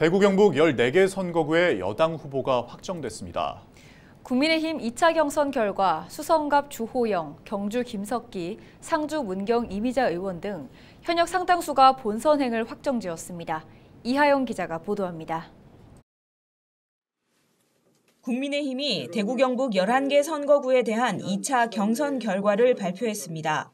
대구 경북 14개 선거구의 여당 후보가 확정됐습니다. 국민의힘 2차 경선 결과 수성갑 주호영, 경주 김석기, 상주 문경 이미자 의원 등 현역 상당수가 본선행을 확정지었습니다. 이하영 기자가 보도합니다. 국민의힘이 대구 경북 11개 선거구에 대한 2차 경선 결과를 발표했습니다.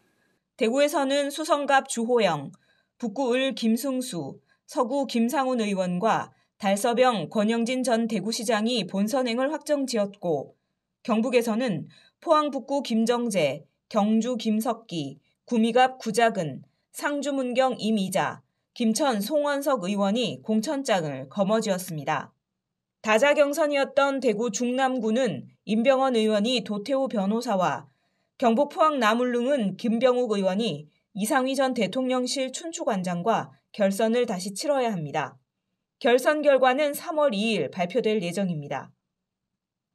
대구에서는 수성갑 주호영, 북구 을 김승수, 서구 김상훈 의원과 달서병 권영진 전 대구시장이 본선행을 확정지었고 경북에서는 포항 북구 김정재, 경주 김석기, 구미갑 구작은, 상주문경 임이자, 김천 송원석 의원이 공천장을 거머쥐었습니다. 다자 경선이었던 대구 중남구는 임병헌 의원이 도태호 변호사와 경북 포항 남울릉은 김병욱 의원이 이상희 전 대통령실 춘추관장과 결선을 다시 치러야 합니다. 결선 결과는 3월 2일 발표될 예정입니다.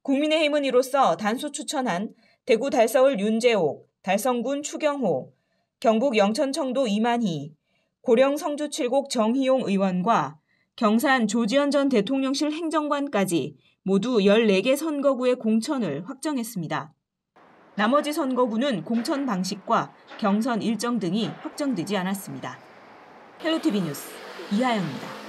국민의힘은 이로써 단수 추천한 대구 달서울 윤재옥, 달성군 추경호, 경북 영천청도 이만희, 고령 성주 7곡 정희용 의원과 경산 조지현 전 대통령실 행정관까지 모두 14개 선거구의 공천을 확정했습니다. 나머지 선거구는 공천 방식과 경선 일정 등이 확정되지 않았습니다. 헬로티비 뉴스 이하영입니다.